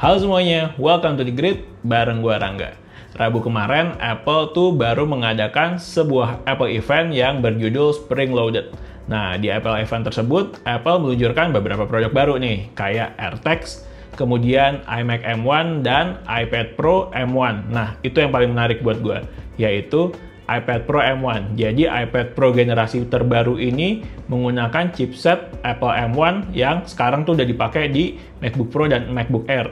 Halo semuanya, welcome to The Grid bareng gua Rangga. Rabu kemarin, Apple tuh baru mengadakan sebuah Apple event yang berjudul Spring Loaded. Nah, di Apple event tersebut, Apple meluncurkan beberapa produk baru nih, kayak AirTags, kemudian iMac M1 dan iPad Pro M1. Nah, itu yang paling menarik buat gua, yaitu iPad Pro M1. Jadi iPad Pro generasi terbaru ini menggunakan chipset Apple M1 yang sekarang tuh udah dipakai di MacBook Pro dan MacBook Air.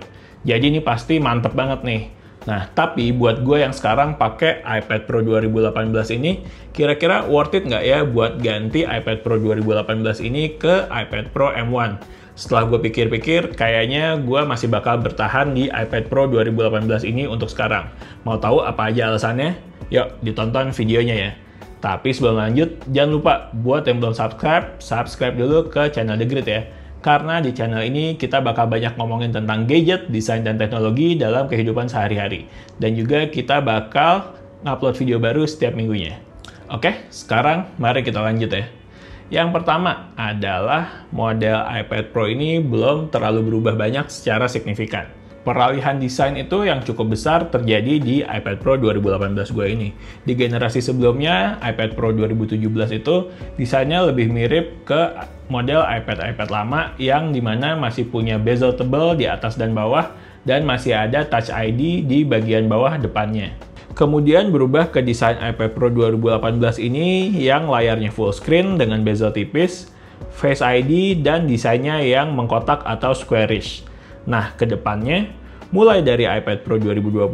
Jadi ini pasti mantep banget nih. Nah, tapi buat gue yang sekarang pakai iPad Pro 2018 ini, kira-kira worth it nggak ya buat ganti iPad Pro 2018 ini ke iPad Pro M1? Setelah gue pikir-pikir, kayaknya gue masih bakal bertahan di iPad Pro 2018 ini untuk sekarang. Mau tahu apa aja alasannya? Yuk, ditonton videonya ya. Tapi sebelum lanjut, jangan lupa buat yang belum subscribe, subscribe dulu ke channel The Grid ya karena di channel ini kita bakal banyak ngomongin tentang gadget, desain, dan teknologi dalam kehidupan sehari-hari. Dan juga kita bakal ngupload video baru setiap minggunya. Oke, sekarang mari kita lanjut ya. Yang pertama adalah model iPad Pro ini belum terlalu berubah banyak secara signifikan. Peralihan desain itu yang cukup besar terjadi di iPad Pro 2018 gue ini. Di generasi sebelumnya, iPad Pro 2017 itu desainnya lebih mirip ke model iPad-iPad lama yang dimana masih punya bezel tebal di atas dan bawah dan masih ada Touch ID di bagian bawah depannya. Kemudian berubah ke desain iPad Pro 2018 ini yang layarnya full screen dengan bezel tipis, Face ID, dan desainnya yang mengkotak atau squarish. Nah, ke depannya mulai dari iPad Pro 2020,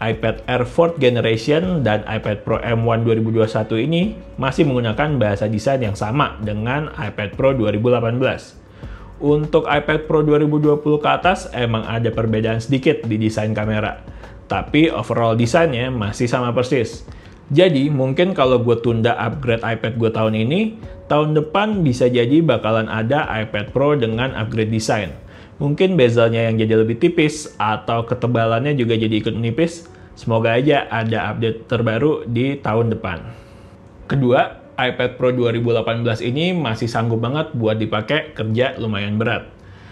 iPad Air 4th Generation dan iPad Pro M1 2021 ini masih menggunakan bahasa desain yang sama dengan iPad Pro 2018. Untuk iPad Pro 2020 ke atas emang ada perbedaan sedikit di desain kamera, tapi overall desainnya masih sama persis. Jadi mungkin kalau gue tunda upgrade iPad gue tahun ini, tahun depan bisa jadi bakalan ada iPad Pro dengan upgrade desain. Mungkin bezelnya yang jadi lebih tipis atau ketebalannya juga jadi ikut menipis, Semoga aja ada update terbaru di tahun depan. Kedua, iPad Pro 2018 ini masih sanggup banget buat dipakai kerja lumayan berat.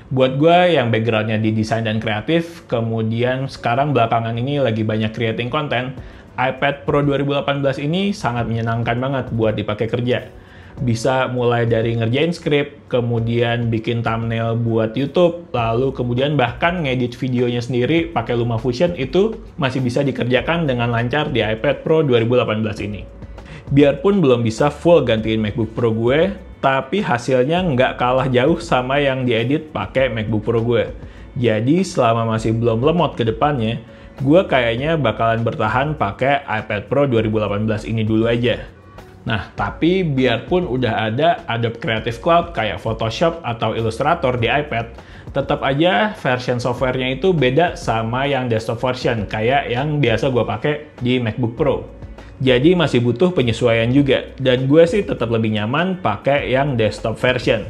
Buat gue yang backgroundnya di desain dan kreatif, kemudian sekarang belakangan ini lagi banyak creating content, iPad Pro 2018 ini sangat menyenangkan banget buat dipakai kerja bisa mulai dari ngerjain script, kemudian bikin thumbnail buat YouTube, lalu kemudian bahkan ngedit videonya sendiri pakai LumaFusion itu masih bisa dikerjakan dengan lancar di iPad Pro 2018 ini. Biarpun belum bisa full gantiin MacBook Pro gue, tapi hasilnya nggak kalah jauh sama yang diedit pakai MacBook Pro gue. Jadi selama masih belum lemot ke depannya, gue kayaknya bakalan bertahan pakai iPad Pro 2018 ini dulu aja. Nah, tapi biarpun udah ada Adobe Creative Cloud kayak Photoshop atau Illustrator di iPad, tetap aja version softwarenya itu beda sama yang desktop version kayak yang biasa gue pakai di MacBook Pro. Jadi masih butuh penyesuaian juga, dan gue sih tetap lebih nyaman pakai yang desktop version.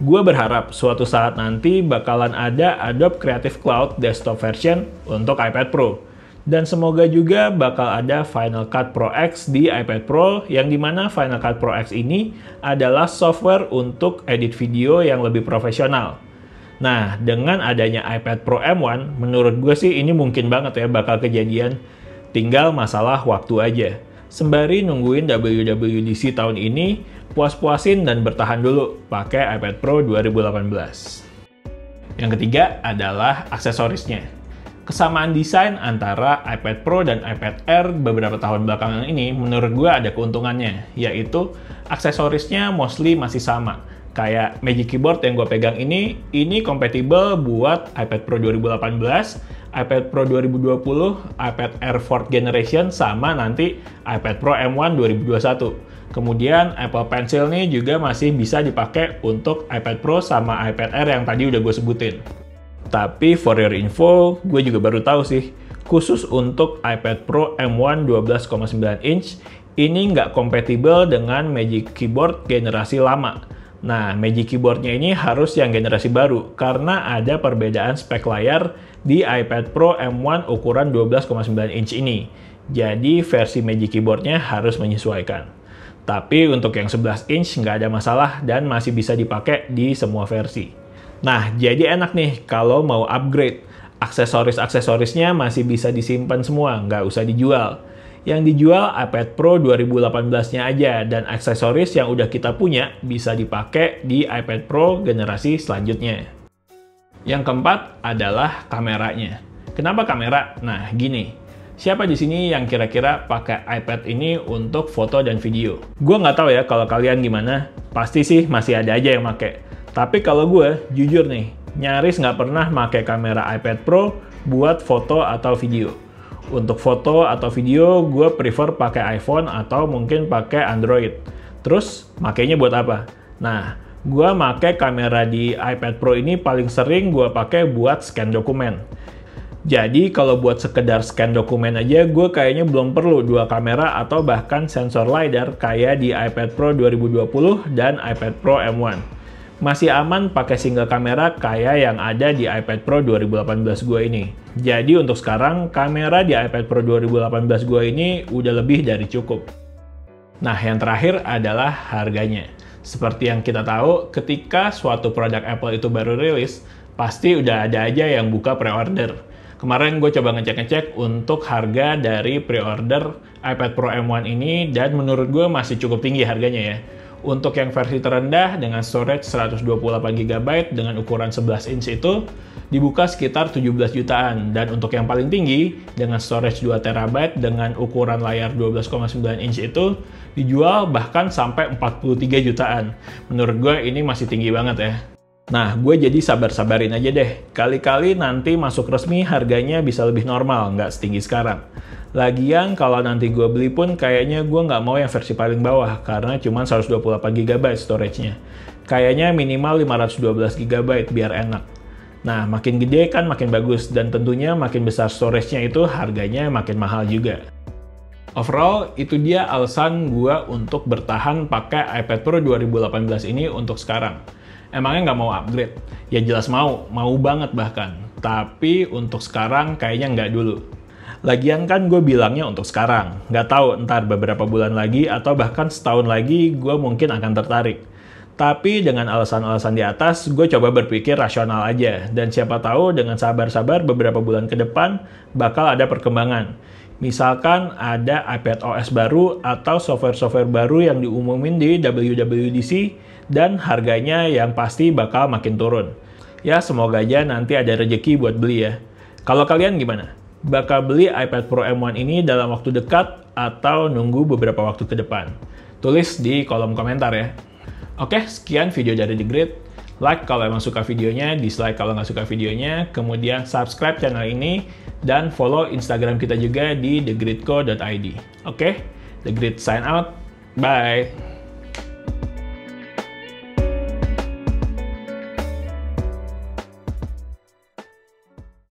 Gue berharap suatu saat nanti bakalan ada Adobe Creative Cloud desktop version untuk iPad Pro. Dan semoga juga bakal ada Final Cut Pro X di iPad Pro, yang dimana Final Cut Pro X ini adalah software untuk edit video yang lebih profesional. Nah, dengan adanya iPad Pro M1, menurut gue sih ini mungkin banget ya bakal kejadian. Tinggal masalah waktu aja. Sembari nungguin WWDC tahun ini, puas-puasin dan bertahan dulu pakai iPad Pro 2018. Yang ketiga adalah aksesorisnya kesamaan desain antara iPad Pro dan iPad Air beberapa tahun belakangan ini menurut gue ada keuntungannya, yaitu aksesorisnya mostly masih sama. Kayak Magic Keyboard yang gue pegang ini, ini compatible buat iPad Pro 2018, iPad Pro 2020, iPad Air 4 Generation, sama nanti iPad Pro M1 2021. Kemudian Apple Pencil ini juga masih bisa dipakai untuk iPad Pro sama iPad Air yang tadi udah gue sebutin. Tapi for your info, gue juga baru tahu sih, khusus untuk iPad Pro M1 12,9 inch, ini nggak kompatibel dengan Magic Keyboard generasi lama. Nah, Magic Keyboardnya ini harus yang generasi baru karena ada perbedaan spek layar di iPad Pro M1 ukuran 12,9 inch ini. Jadi versi Magic Keyboardnya harus menyesuaikan. Tapi untuk yang 11 inch nggak ada masalah dan masih bisa dipakai di semua versi. Nah, jadi enak nih kalau mau upgrade. Aksesoris-aksesorisnya masih bisa disimpan semua, nggak usah dijual. Yang dijual iPad Pro 2018-nya aja, dan aksesoris yang udah kita punya bisa dipakai di iPad Pro generasi selanjutnya. Yang keempat adalah kameranya. Kenapa kamera? Nah, gini. Siapa di sini yang kira-kira pakai iPad ini untuk foto dan video? Gue nggak tahu ya kalau kalian gimana. Pasti sih masih ada aja yang pakai. Tapi kalau gue, jujur nih, nyaris nggak pernah pakai kamera iPad Pro buat foto atau video. Untuk foto atau video, gue prefer pakai iPhone atau mungkin pakai Android. Terus, makainya buat apa? Nah, gue pakai kamera di iPad Pro ini paling sering gue pakai buat scan dokumen. Jadi kalau buat sekedar scan dokumen aja, gue kayaknya belum perlu dua kamera atau bahkan sensor LiDAR kayak di iPad Pro 2020 dan iPad Pro M1 masih aman pakai single kamera kayak yang ada di iPad Pro 2018 gue ini. Jadi untuk sekarang, kamera di iPad Pro 2018 gue ini udah lebih dari cukup. Nah, yang terakhir adalah harganya. Seperti yang kita tahu, ketika suatu produk Apple itu baru rilis, pasti udah ada aja yang buka pre-order. Kemarin gue coba ngecek-ngecek untuk harga dari pre-order iPad Pro M1 ini dan menurut gue masih cukup tinggi harganya ya untuk yang versi terendah dengan storage 128GB dengan ukuran 11 inch itu dibuka sekitar 17 jutaan dan untuk yang paling tinggi dengan storage 2TB dengan ukuran layar 12,9 inch itu dijual bahkan sampai 43 jutaan. Menurut gue ini masih tinggi banget ya. Nah, gue jadi sabar-sabarin aja deh. Kali-kali nanti masuk resmi harganya bisa lebih normal, nggak setinggi sekarang. Lagian kalau nanti gue beli pun kayaknya gue nggak mau yang versi paling bawah karena cuma 128GB storage-nya. Kayaknya minimal 512GB biar enak. Nah, makin gede kan makin bagus dan tentunya makin besar storage-nya itu harganya makin mahal juga. Overall, itu dia alasan gue untuk bertahan pakai iPad Pro 2018 ini untuk sekarang emangnya nggak mau upgrade? Ya jelas mau, mau banget bahkan. Tapi untuk sekarang kayaknya nggak dulu. Lagian kan gue bilangnya untuk sekarang. Nggak tahu ntar beberapa bulan lagi atau bahkan setahun lagi gue mungkin akan tertarik. Tapi dengan alasan-alasan di atas, gue coba berpikir rasional aja. Dan siapa tahu dengan sabar-sabar beberapa bulan ke depan bakal ada perkembangan. Misalkan ada iPad OS baru atau software-software baru yang diumumin di WWDC dan harganya yang pasti bakal makin turun. Ya, semoga aja nanti ada rejeki buat beli ya. Kalau kalian gimana? Bakal beli iPad Pro M1 ini dalam waktu dekat atau nunggu beberapa waktu ke depan? Tulis di kolom komentar ya. Oke, sekian video dari The Grid. Like kalau emang suka videonya, dislike kalau nggak suka videonya, kemudian subscribe channel ini, dan follow Instagram kita juga di thegridco.id. Oke, The Grid sign out. Bye!